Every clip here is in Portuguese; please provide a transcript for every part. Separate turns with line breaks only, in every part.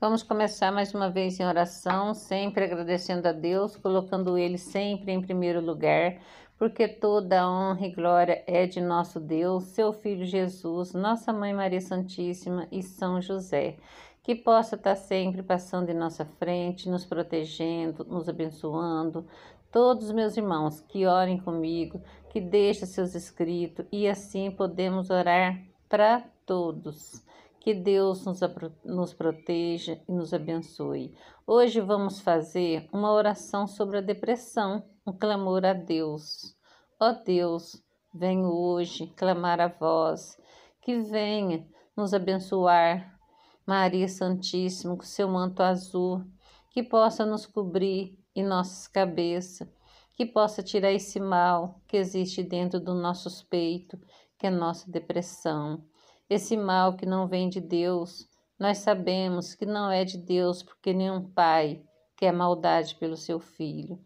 Vamos começar mais uma vez em oração, sempre agradecendo a Deus, colocando Ele sempre em primeiro lugar, porque toda a honra e glória é de nosso Deus, Seu Filho Jesus, Nossa Mãe Maria Santíssima e São José. Que possa estar tá sempre passando em nossa frente, nos protegendo, nos abençoando. Todos os meus irmãos que orem comigo, que deixem seus escritos e assim podemos orar para todos. Que Deus nos, nos proteja e nos abençoe. Hoje vamos fazer uma oração sobre a depressão, um clamor a Deus. Ó oh Deus, venho hoje clamar a vós, que venha nos abençoar, Maria Santíssima, com seu manto azul, que possa nos cobrir em nossas cabeças, que possa tirar esse mal que existe dentro do nosso peito, que é nossa depressão. Esse mal que não vem de Deus, nós sabemos que não é de Deus, porque nenhum pai quer maldade pelo seu filho.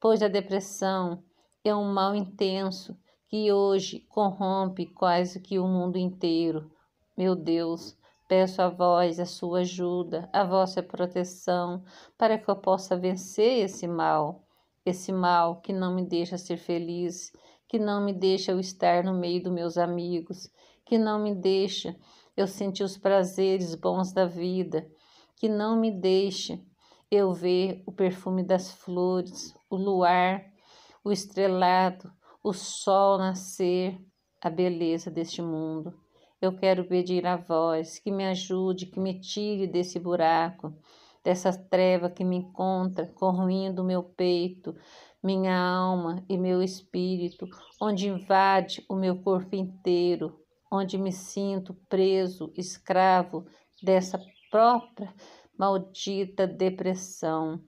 Pois a depressão é um mal intenso que hoje corrompe quase que o mundo inteiro. Meu Deus, peço a vós a sua ajuda, a vossa proteção, para que eu possa vencer esse mal, esse mal que não me deixa ser feliz, que não me deixa eu estar no meio dos meus amigos, que não me deixa eu sentir os prazeres bons da vida, que não me deixa eu ver o perfume das flores, o luar, o estrelado, o sol nascer, a beleza deste mundo. Eu quero pedir a voz que me ajude, que me tire desse buraco, dessa treva que me encontra, corroendo meu peito, minha alma e meu espírito, onde invade o meu corpo inteiro, onde me sinto preso, escravo dessa própria maldita depressão.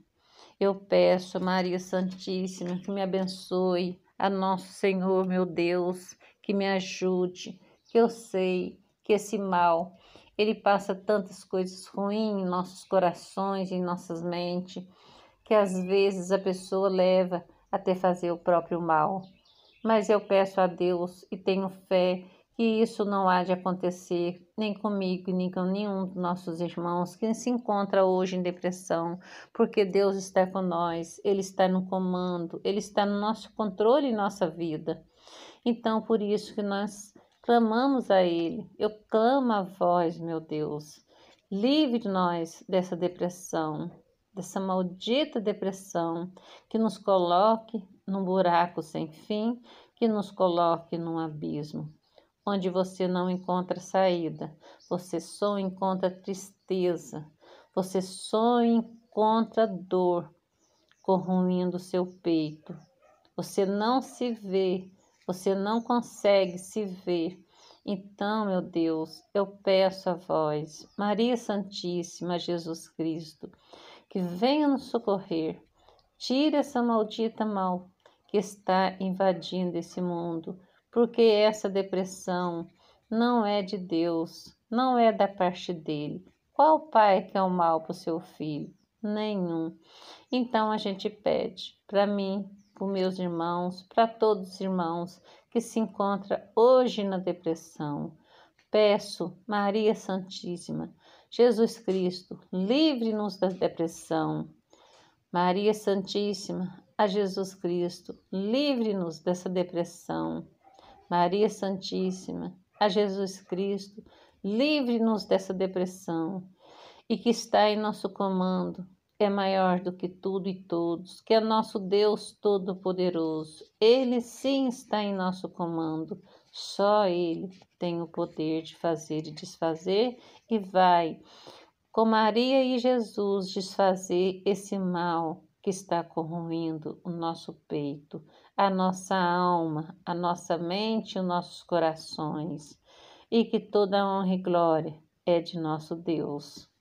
Eu peço, Maria Santíssima, que me abençoe, a Nosso Senhor, meu Deus, que me ajude, que eu sei que esse mal ele passa tantas coisas ruins em nossos corações, em nossas mentes, que às vezes a pessoa leva até fazer o próprio mal. Mas eu peço a Deus e tenho fé que isso não há de acontecer nem comigo, nem com nenhum dos nossos irmãos que se encontra hoje em depressão, porque Deus está com nós, Ele está no comando, Ele está no nosso controle e nossa vida. Então, por isso que nós Clamamos a Ele. Eu clamo a vós, meu Deus. Livre-nos dessa depressão, dessa maldita depressão que nos coloque num buraco sem fim, que nos coloque num abismo, onde você não encontra saída, você só encontra tristeza, você só encontra dor corroendo seu peito. Você não se vê você não consegue se ver. Então, meu Deus, eu peço a vós, Maria Santíssima, Jesus Cristo, que venha nos socorrer. Tire essa maldita mal que está invadindo esse mundo, porque essa depressão não é de Deus, não é da parte dele. Qual pai que é o mal para o seu filho? Nenhum. Então a gente pede para mim, por meus irmãos, para todos os irmãos que se encontram hoje na depressão. Peço, Maria Santíssima, Jesus Cristo, livre-nos da depressão. Maria Santíssima, a Jesus Cristo, livre-nos dessa depressão. Maria Santíssima, a Jesus Cristo, livre-nos dessa depressão e que está em nosso comando, é maior do que tudo e todos, que é nosso Deus Todo-Poderoso. Ele sim está em nosso comando. Só Ele tem o poder de fazer e desfazer e vai, com Maria e Jesus, desfazer esse mal que está corroindo o nosso peito, a nossa alma, a nossa mente, os nossos corações. E que toda honra e glória é de nosso Deus.